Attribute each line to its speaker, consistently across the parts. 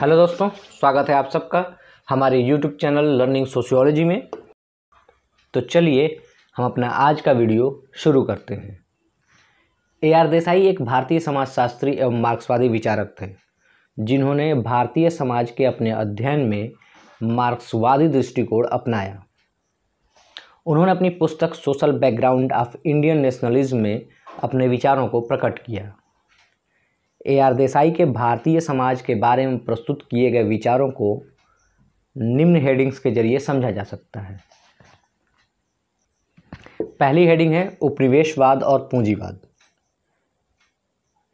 Speaker 1: hello दोस्तों स्वागत है आप सबका हमारे यूट्यूब चैनल लर्निंग सोशियोलॉजी में तो चलिए हम अपना आज का वीडियो शुरू करते हैं ए आर देसाई एक भारतीय समाजशास्त्री एवं मार्क्सवादी विचारक थे जिन्होंने भारतीय समाज के अपने अध्ययन में मार्क्सवादी दृष्टिकोण अपनाया उन्होंने अपनी पुस्तक social background of Indian nationalism में अपने विचारों को प्रकट किया ए आर देसाई के भारतीय समाज के बारे में प्रस्तुत किए गए विचारों को निम्न हेडिंग्स के जरिए समझा जा सकता है पहली हेडिंग है उपनिवेशवाद और पूंजीवाद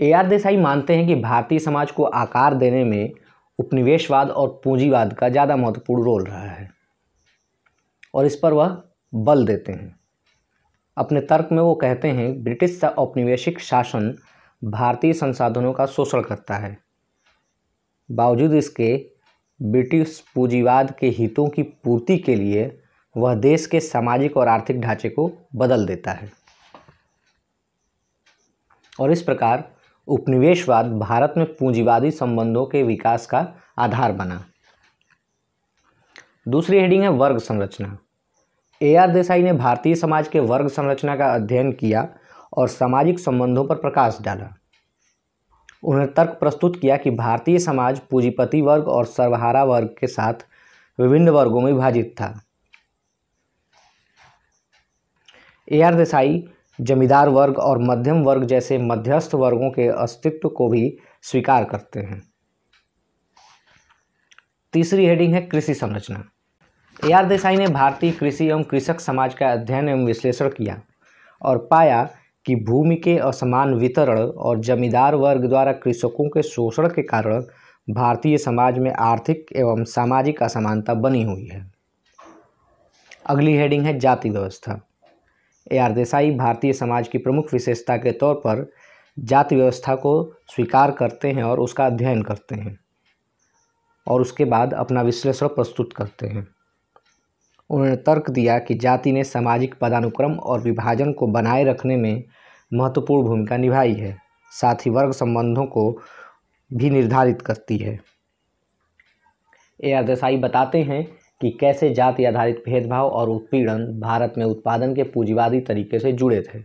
Speaker 1: ए आर देसाई मानते हैं कि भारतीय समाज को आकार देने में उपनिवेशवाद और पूंजीवाद का ज़्यादा महत्वपूर्ण रोल रहा है और इस पर वह बल देते हैं अपने तर्क में वो कहते हैं ब्रिटिश औपनिवेशिक शासन भारतीय संसाधनों का शोषण करता है बावजूद इसके ब्रिटिश पूंजीवाद के हितों की पूर्ति के लिए वह देश के सामाजिक और आर्थिक ढांचे को बदल देता है और इस प्रकार उपनिवेशवाद भारत में पूंजीवादी संबंधों के विकास का आधार बना दूसरी हेडिंग है वर्ग संरचना ए आर देसाई ने भारतीय समाज के वर्ग संरचना का अध्ययन किया और सामाजिक संबंधों पर प्रकाश डाला उन्होंने तर्क प्रस्तुत किया कि भारतीय समाज पूंजीपति वर्ग और सर्वहारा वर्ग के साथ विभिन्न वर्गों में विभाजित था ए आर देसाई जमींदार वर्ग और मध्यम वर्ग जैसे मध्यस्थ वर्गों के अस्तित्व को भी स्वीकार करते हैं तीसरी हेडिंग है कृषि संरचना ए आर देसाई ने भारतीय कृषि एवं कृषक समाज का अध्ययन एवं विश्लेषण किया और पाया कि भूमि के असमान वितरण और जमींदार वर्ग द्वारा कृषकों के शोषण के कारण भारतीय समाज में आर्थिक एवं सामाजिक असमानता बनी हुई है अगली हेडिंग है जाति व्यवस्था ए आर देसाई भारतीय समाज की प्रमुख विशेषता के तौर पर जाति व्यवस्था को स्वीकार करते हैं और उसका अध्ययन करते हैं और उसके बाद अपना विश्लेषण प्रस्तुत करते हैं उन्होंने तर्क दिया कि जाति ने सामाजिक पदानुक्रम और विभाजन को बनाए रखने में महत्वपूर्ण भूमिका निभाई है साथ ही वर्ग संबंधों को भी निर्धारित करती है ए आर देसाई बताते हैं कि कैसे जाति आधारित भेदभाव और उत्पीड़न भारत में उत्पादन के पूंजीवादी तरीके से जुड़े थे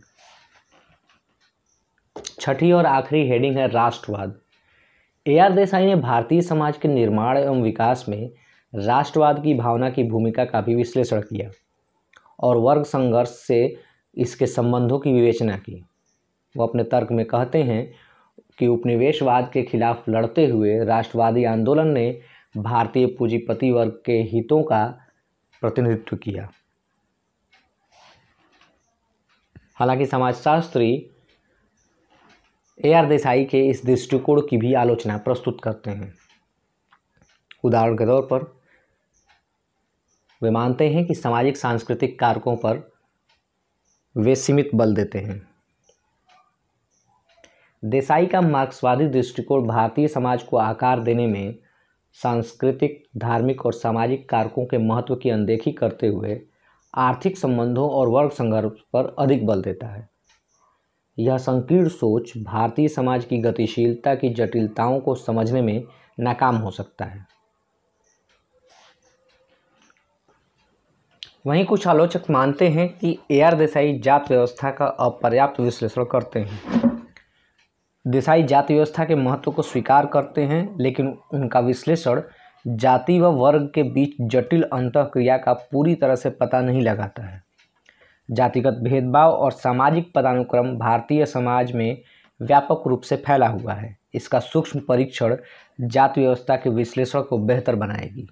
Speaker 1: छठी और आखिरी हेडिंग है राष्ट्रवाद ए आर देसाई ने भारतीय समाज के निर्माण एवं विकास में राष्ट्रवाद की भावना की भूमिका का भी विश्लेषण किया और वर्ग संघर्ष से इसके संबंधों की विवेचना की वो अपने तर्क में कहते हैं कि उपनिवेशवाद के खिलाफ लड़ते हुए राष्ट्रवादी आंदोलन ने भारतीय पूंजीपति वर्ग के हितों का प्रतिनिधित्व किया हालांकि समाजशास्त्री ए आर देसाई के इस दृष्टिकोण की भी आलोचना प्रस्तुत करते हैं उदाहरण के तौर पर वे मानते हैं कि सामाजिक सांस्कृतिक कारकों पर वे सीमित बल देते हैं देसाई का मार्क्सवादी दृष्टिकोण भारतीय समाज को आकार देने में सांस्कृतिक धार्मिक और सामाजिक कारकों के महत्व की अनदेखी करते हुए आर्थिक संबंधों और वर्ग संघर्ष पर अधिक बल देता है यह संकीर्ण सोच भारतीय समाज की गतिशीलता की जटिलताओं को समझने में नाकाम हो सकता है वहीं कुछ आलोचक मानते हैं कि ए आर देसाई जात व्यवस्था का अपर्याप्त विश्लेषण करते हैं देसाई जात व्यवस्था के महत्व को स्वीकार करते हैं लेकिन उनका विश्लेषण जाति व वर्ग के बीच जटिल क्रिया का पूरी तरह से पता नहीं लगाता है जातिगत भेदभाव और सामाजिक पदानुक्रम भारतीय समाज में व्यापक रूप से फैला हुआ है इसका सूक्ष्म परीक्षण जाति व्यवस्था के विश्लेषण को बेहतर बनाएगी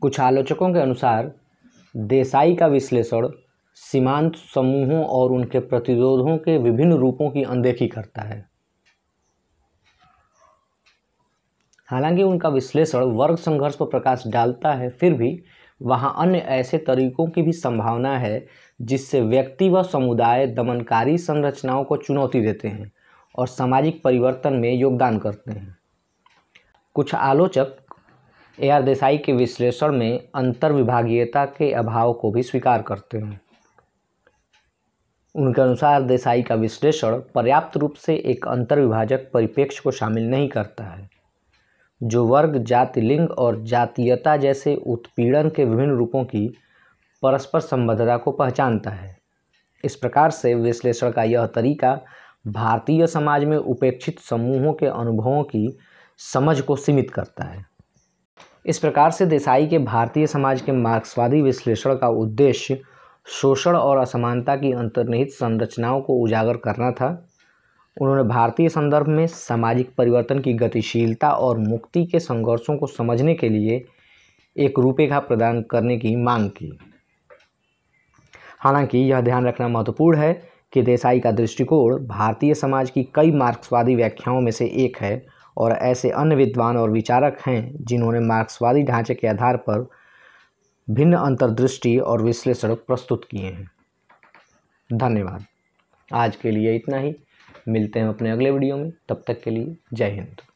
Speaker 1: कुछ आलोचकों के अनुसार देसाई का विश्लेषण सीमांत समूहों और उनके प्रतिरोधों के विभिन्न रूपों की अनदेखी करता है हालांकि उनका विश्लेषण वर्ग संघर्ष पर प्रकाश डालता है फिर भी वहाँ अन्य ऐसे तरीकों की भी संभावना है जिससे व्यक्ति व समुदाय दमनकारी संरचनाओं को चुनौती देते हैं और सामाजिक परिवर्तन में योगदान करते हैं कुछ आलोचक एआर देसाई के विश्लेषण में अंतर्विभागीयता के अभाव को भी स्वीकार करते हैं उनके अनुसार देसाई का विश्लेषण पर्याप्त रूप से एक अंतर्विभाजक परिप्रेक्ष्य को शामिल नहीं करता है जो वर्ग जाति लिंग और जातीयता जैसे उत्पीड़न के विभिन्न रूपों की परस्पर संबद्धता को पहचानता है इस प्रकार से विश्लेषण का यह तरीका भारतीय समाज में उपेक्षित समूहों के अनुभवों की समझ को सीमित करता है इस प्रकार से देसाई के भारतीय समाज के मार्क्सवादी विश्लेषण का उद्देश्य शोषण और असमानता की अंतर्निहित संरचनाओं को उजागर करना था उन्होंने भारतीय संदर्भ में सामाजिक परिवर्तन की गतिशीलता और मुक्ति के संघर्षों को समझने के लिए एक रूपेखा प्रदान करने की मांग की हालांकि यह ध्यान रखना महत्वपूर्ण है कि देसाई का दृष्टिकोण भारतीय समाज की कई मार्क्सवादी व्याख्याओं में से एक है और ऐसे अन्य विद्वान और विचारक हैं जिन्होंने मार्क्सवादी ढांचे के आधार पर भिन्न अंतर्दृष्टि और विश्लेषण प्रस्तुत किए हैं धन्यवाद आज के लिए इतना ही मिलते हैं अपने अगले वीडियो में तब तक के लिए जय हिंद